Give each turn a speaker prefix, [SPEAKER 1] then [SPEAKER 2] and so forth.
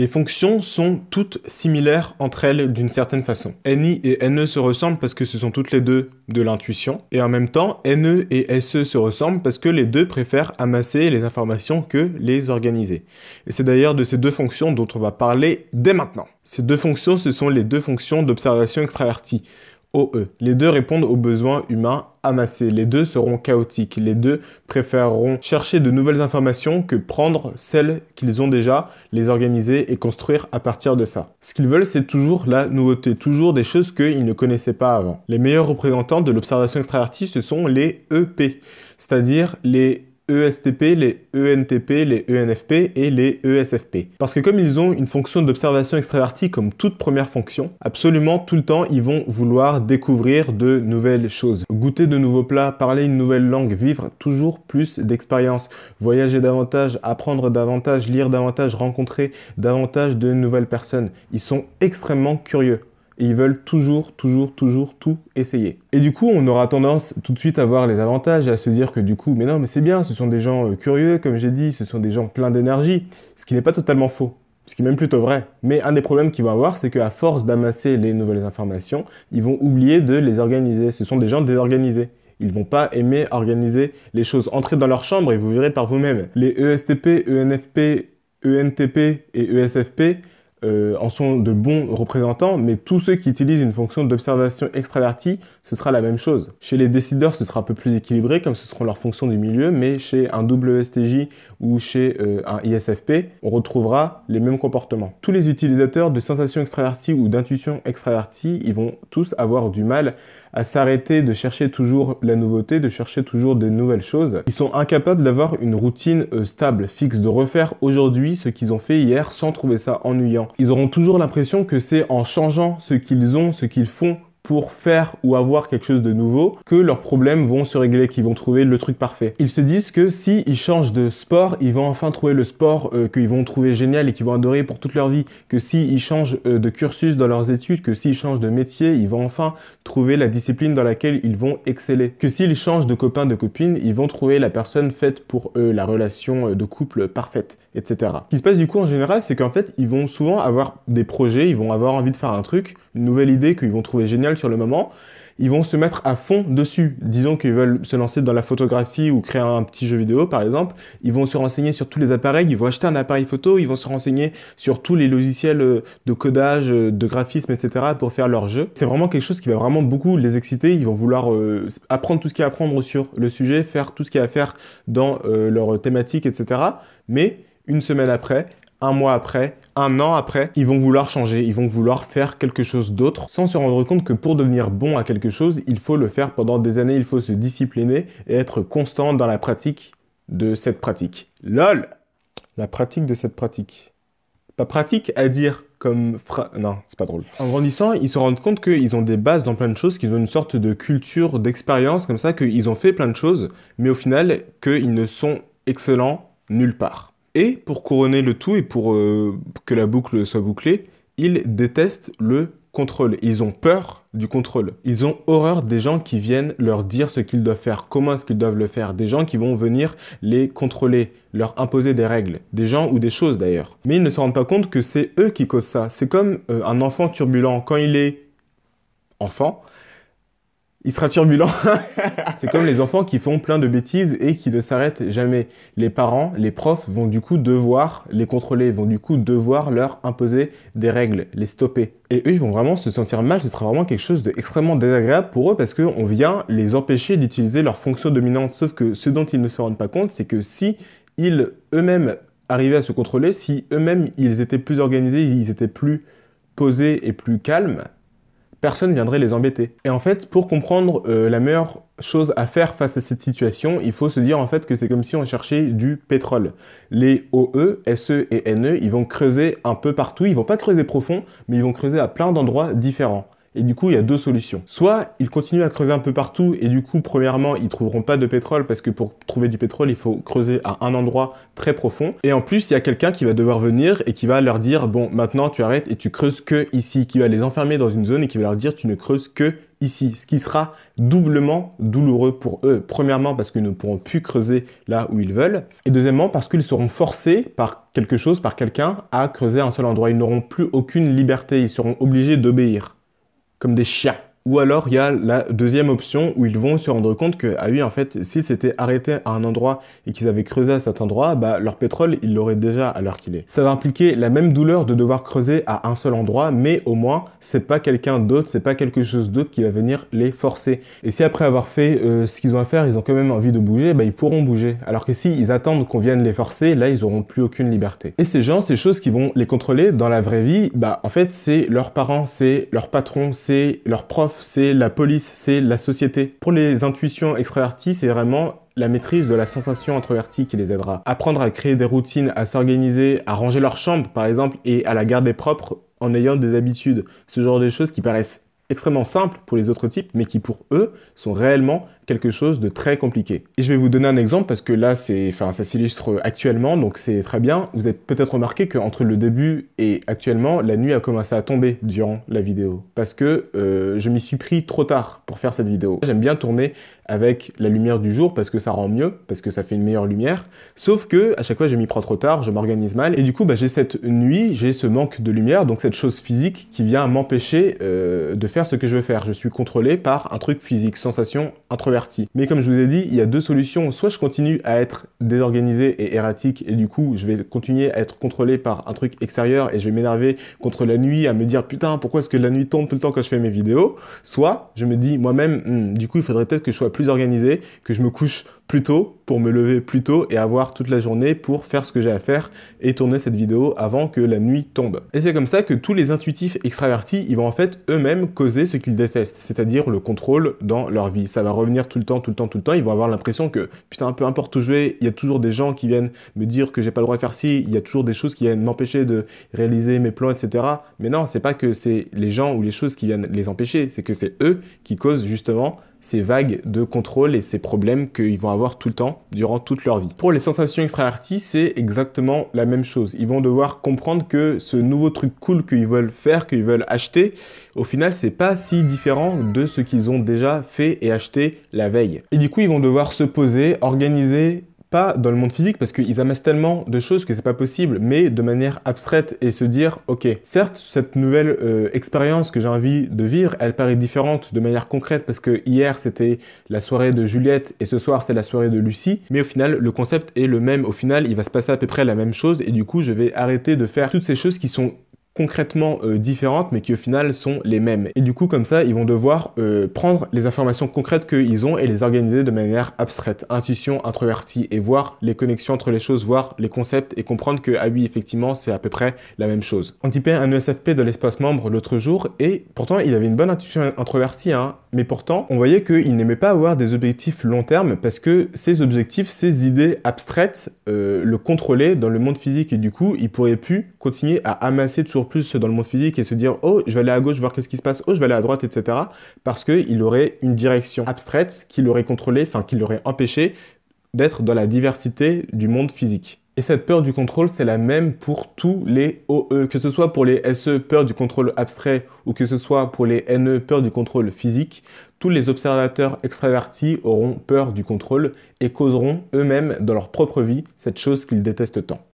[SPEAKER 1] Les fonctions sont toutes similaires entre elles d'une certaine façon. NI et NE se ressemblent parce que ce sont toutes les deux de l'intuition, et en même temps, NE et SE se ressemblent parce que les deux préfèrent amasser les informations que les organiser. Et c'est d'ailleurs de ces deux fonctions dont on va parler dès maintenant. Ces deux fonctions, ce sont les deux fonctions d'observation extravertie, OE. Les deux répondent aux besoins humains amassés. Les deux seront chaotiques. Les deux préféreront chercher de nouvelles informations que prendre celles qu'ils ont déjà, les organiser et construire à partir de ça. Ce qu'ils veulent, c'est toujours la nouveauté, toujours des choses qu'ils ne connaissaient pas avant. Les meilleurs représentants de l'observation extravertie, ce sont les EP, c'est-à-dire les ESTP, les ENTP, les ENFP et les ESFP. Parce que comme ils ont une fonction d'observation extravertie comme toute première fonction, absolument tout le temps ils vont vouloir découvrir de nouvelles choses, goûter de nouveaux plats, parler une nouvelle langue, vivre toujours plus d'expériences, voyager davantage, apprendre davantage, lire davantage, rencontrer davantage de nouvelles personnes. Ils sont extrêmement curieux et ils veulent toujours, toujours, toujours tout essayer. Et du coup, on aura tendance tout de suite à voir les avantages et à se dire que du coup, mais non, mais c'est bien, ce sont des gens euh, curieux, comme j'ai dit, ce sont des gens pleins d'énergie, ce qui n'est pas totalement faux ce qui est même plutôt vrai. Mais un des problèmes qu'ils vont avoir, c'est qu'à force d'amasser les nouvelles informations, ils vont oublier de les organiser. Ce sont des gens désorganisés. Ils vont pas aimer organiser les choses. Entrez dans leur chambre et vous verrez par vous-même. Les ESTP, ENFP, ENTP et ESFP euh, en sont de bons représentants, mais tous ceux qui utilisent une fonction d'observation extravertie, ce sera la même chose. Chez les décideurs, ce sera un peu plus équilibré, comme ce seront leurs fonctions du milieu, mais chez un WSTJ ou chez euh, un ISFP, on retrouvera les mêmes comportements. Tous les utilisateurs de sensations extraverties ou d'intuition extravertie, ils vont tous avoir du mal à s'arrêter de chercher toujours la nouveauté, de chercher toujours des nouvelles choses. Ils sont incapables d'avoir une routine euh, stable, fixe, de refaire aujourd'hui ce qu'ils ont fait hier sans trouver ça ennuyant. Ils auront toujours l'impression que c'est en changeant ce qu'ils ont, ce qu'ils font, pour faire ou avoir quelque chose de nouveau que leurs problèmes vont se régler, qu'ils vont trouver le truc parfait. Ils se disent que si ils changent de sport, ils vont enfin trouver le sport euh, qu'ils vont trouver génial et qu'ils vont adorer pour toute leur vie. Que si ils changent euh, de cursus dans leurs études, que s'ils changent de métier, ils vont enfin trouver la discipline dans laquelle ils vont exceller. Que s'ils changent de copain, de copine, ils vont trouver la personne faite pour eux, la relation euh, de couple parfaite, etc. Ce qui se passe du coup en général, c'est qu'en fait, ils vont souvent avoir des projets, ils vont avoir envie de faire un truc, une nouvelle idée qu'ils vont trouver géniale sur le moment, ils vont se mettre à fond dessus. Disons qu'ils veulent se lancer dans la photographie ou créer un petit jeu vidéo, par exemple. Ils vont se renseigner sur tous les appareils, ils vont acheter un appareil photo, ils vont se renseigner sur tous les logiciels euh, de codage, euh, de graphisme, etc. pour faire leur jeu. C'est vraiment quelque chose qui va vraiment beaucoup les exciter. Ils vont vouloir euh, apprendre tout ce qu'il y a à apprendre sur le sujet, faire tout ce qu'il y a à faire dans leur thématique, etc. Mais une semaine après, un mois après, un an après, ils vont vouloir changer, ils vont vouloir faire quelque chose d'autre, sans se rendre compte que pour devenir bon à quelque chose, il faut le faire pendant des années, il faut se discipliner et être constant dans la pratique de cette pratique. LOL La pratique de cette pratique. Pas pratique à dire comme... Non, c'est pas drôle. En grandissant, ils se rendent compte qu'ils ont des bases dans plein de choses, qu'ils ont une sorte de culture, d'expérience, comme ça, qu'ils ont fait plein de choses, mais au final, qu'ils ne sont excellents nulle part. Et pour couronner le tout et pour euh, que la boucle soit bouclée, ils détestent le contrôle. Ils ont peur du contrôle. Ils ont horreur des gens qui viennent leur dire ce qu'ils doivent faire, comment est-ce qu'ils doivent le faire, des gens qui vont venir les contrôler, leur imposer des règles, des gens ou des choses d'ailleurs. Mais ils ne se rendent pas compte que c'est eux qui causent ça. C'est comme euh, un enfant turbulent quand il est enfant, il sera turbulent. c'est comme les enfants qui font plein de bêtises et qui ne s'arrêtent jamais. Les parents, les profs vont du coup devoir les contrôler, vont du coup devoir leur imposer des règles, les stopper. Et eux, ils vont vraiment se sentir mal, ce sera vraiment quelque chose d'extrêmement désagréable pour eux parce qu'on vient les empêcher d'utiliser leur fonction dominante. Sauf que ce dont ils ne se rendent pas compte, c'est que si ils eux-mêmes arrivaient à se contrôler, si eux-mêmes ils étaient plus organisés, ils étaient plus posés et plus calmes, personne viendrait les embêter. Et en fait, pour comprendre euh, la meilleure chose à faire face à cette situation, il faut se dire en fait que c'est comme si on cherchait du pétrole. Les OE, SE et NE, ils vont creuser un peu partout, ils vont pas creuser profond, mais ils vont creuser à plein d'endroits différents. Et du coup, il y a deux solutions. Soit ils continuent à creuser un peu partout et du coup, premièrement, ils trouveront pas de pétrole parce que pour trouver du pétrole, il faut creuser à un endroit très profond. Et en plus, il y a quelqu'un qui va devoir venir et qui va leur dire bon, maintenant tu arrêtes et tu creuses que ici, qui va les enfermer dans une zone et qui va leur dire tu ne creuses que ici, ce qui sera doublement douloureux pour eux. Premièrement, parce qu'ils ne pourront plus creuser là où ils veulent. Et deuxièmement, parce qu'ils seront forcés par quelque chose, par quelqu'un, à creuser un seul endroit. Ils n'auront plus aucune liberté, ils seront obligés d'obéir comme des chiens. Ou alors il y a la deuxième option où ils vont se rendre compte que, ah oui, en fait, s'ils s'étaient arrêtés à un endroit et qu'ils avaient creusé à cet endroit, bah, leur pétrole, il l'aurait déjà à l'heure qu'il est. Ça va impliquer la même douleur de devoir creuser à un seul endroit, mais au moins, c'est pas quelqu'un d'autre, c'est pas quelque chose d'autre qui va venir les forcer. Et si après avoir fait euh, ce qu'ils ont à faire, ils ont quand même envie de bouger, bah, ils pourront bouger. Alors que s'ils attendent qu'on vienne les forcer, là, ils n'auront plus aucune liberté. Et ces gens, ces choses qui vont les contrôler dans la vraie vie, bah, en fait, c'est leurs parents, c'est leur patron, c'est leur prof, c'est la police, c'est la société. Pour les intuitions extraverties, c'est vraiment la maîtrise de la sensation introvertie qui les aidera. Apprendre à créer des routines, à s'organiser, à ranger leur chambre par exemple, et à la garder propre en ayant des habitudes. Ce genre de choses qui paraissent extrêmement simples pour les autres types, mais qui pour eux sont réellement quelque chose de très compliqué. Et je vais vous donner un exemple parce que là, c'est enfin, ça s'illustre actuellement, donc c'est très bien. Vous avez peut-être remarqué que entre le début et actuellement, la nuit a commencé à tomber durant la vidéo parce que euh, je m'y suis pris trop tard pour faire cette vidéo. J'aime bien tourner avec la lumière du jour parce que ça rend mieux, parce que ça fait une meilleure lumière. Sauf que à chaque fois, je m'y prends trop tard, je m'organise mal et du coup, bah, j'ai cette nuit, j'ai ce manque de lumière, donc cette chose physique qui vient m'empêcher euh, de faire ce que je veux faire. Je suis contrôlé par un truc physique, sensation introvertie mais comme je vous ai dit, il y a deux solutions. Soit je continue à être désorganisé et erratique et du coup je vais continuer à être contrôlé par un truc extérieur et je vais m'énerver contre la nuit à me dire putain pourquoi est-ce que la nuit tombe tout le temps quand je fais mes vidéos. Soit je me dis moi-même hmm, du coup il faudrait peut-être que je sois plus organisé, que je me couche Plutôt pour me lever plus tôt et avoir toute la journée pour faire ce que j'ai à faire et tourner cette vidéo avant que la nuit tombe. Et c'est comme ça que tous les intuitifs extravertis, ils vont en fait eux-mêmes causer ce qu'ils détestent, c'est-à-dire le contrôle dans leur vie. Ça va revenir tout le temps, tout le temps, tout le temps. Ils vont avoir l'impression que putain, peu importe où je vais, il y a toujours des gens qui viennent me dire que j'ai pas le droit de faire ci, il y a toujours des choses qui viennent m'empêcher de réaliser mes plans, etc. Mais non, c'est pas que c'est les gens ou les choses qui viennent les empêcher, c'est que c'est eux qui causent justement ces vagues de contrôle et ces problèmes qu'ils vont avoir tout le temps durant toute leur vie. Pour les sensations extraverties, c'est exactement la même chose. Ils vont devoir comprendre que ce nouveau truc cool qu'ils veulent faire, qu'ils veulent acheter, au final, c'est pas si différent de ce qu'ils ont déjà fait et acheté la veille. Et du coup, ils vont devoir se poser, organiser pas dans le monde physique parce qu'ils amassent tellement de choses que c'est pas possible, mais de manière abstraite et se dire ok, certes cette nouvelle euh, expérience que j'ai envie de vivre, elle paraît différente de manière concrète parce que hier c'était la soirée de Juliette et ce soir c'est la soirée de Lucie, mais au final le concept est le même, au final il va se passer à peu près la même chose et du coup je vais arrêter de faire toutes ces choses qui sont concrètement euh, différentes, mais qui au final sont les mêmes. Et du coup, comme ça, ils vont devoir euh, prendre les informations concrètes qu'ils ont et les organiser de manière abstraite, intuition, introvertie, et voir les connexions entre les choses, voir les concepts et comprendre que, ah oui, effectivement, c'est à peu près la même chose. On typait un ESFP dans l'espace membre l'autre jour, et pourtant, il avait une bonne intuition introvertie, hein, mais pourtant, on voyait qu'il n'aimait pas avoir des objectifs long terme parce que ses objectifs, ses idées abstraites euh, le contrôlaient dans le monde physique et du coup, il pourrait plus continuer à amasser toujours plus dans le monde physique et se dire oh, je vais aller à gauche voir qu'est-ce qui se passe, oh, je vais aller à droite, etc. parce qu'il aurait une direction abstraite qui l'aurait contrôlé, enfin qui l'aurait empêché d'être dans la diversité du monde physique. Et cette peur du contrôle, c'est la même pour tous les OE, que ce soit pour les SE, peur du contrôle abstrait, ou que ce soit pour les NE, peur du contrôle physique. Tous les observateurs extravertis auront peur du contrôle et causeront eux-mêmes dans leur propre vie cette chose qu'ils détestent tant.